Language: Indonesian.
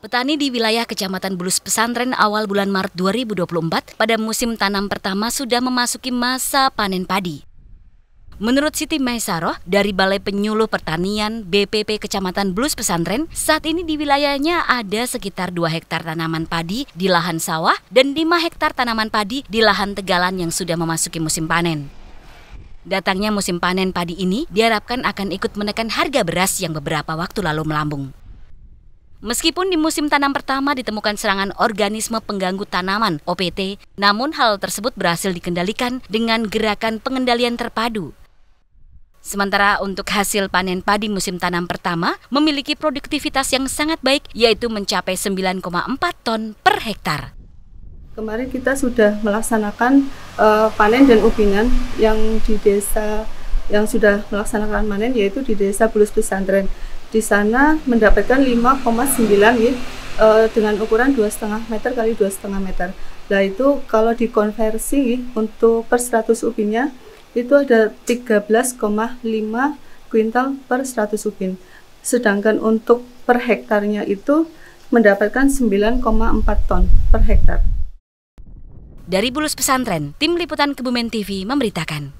Petani di wilayah Kecamatan Bulus Pesantren awal bulan Maret 2024 pada musim tanam pertama sudah memasuki masa panen padi. Menurut Siti Maisaroh dari Balai Penyuluh Pertanian BPP Kecamatan Blus Pesantren, saat ini di wilayahnya ada sekitar 2 hektar tanaman padi di lahan sawah dan 5 hektar tanaman padi di lahan tegalan yang sudah memasuki musim panen. Datangnya musim panen padi ini diharapkan akan ikut menekan harga beras yang beberapa waktu lalu melambung. Meskipun di musim tanam pertama ditemukan serangan organisme pengganggu tanaman OPT, namun hal tersebut berhasil dikendalikan dengan gerakan pengendalian terpadu. Sementara untuk hasil panen padi musim tanam pertama memiliki produktivitas yang sangat baik yaitu mencapai 9,4 ton per hektar. Kemarin kita sudah melaksanakan uh, panen dan ubinan yang di desa yang sudah melaksanakan panen yaitu di desa Bulus Pesantren di sana mendapatkan 5,9 ya uh, dengan ukuran 2,5 meter kali 2,5 meter. Nah itu kalau dikonversi untuk per 100 ubinnya itu ada 13,5 kuintal per 100 ubin. Sedangkan untuk per hektarnya itu mendapatkan 9,4 ton per hektar. Dari Bulus Pesantren, Tim Liputan Kebumen TV memberitakan.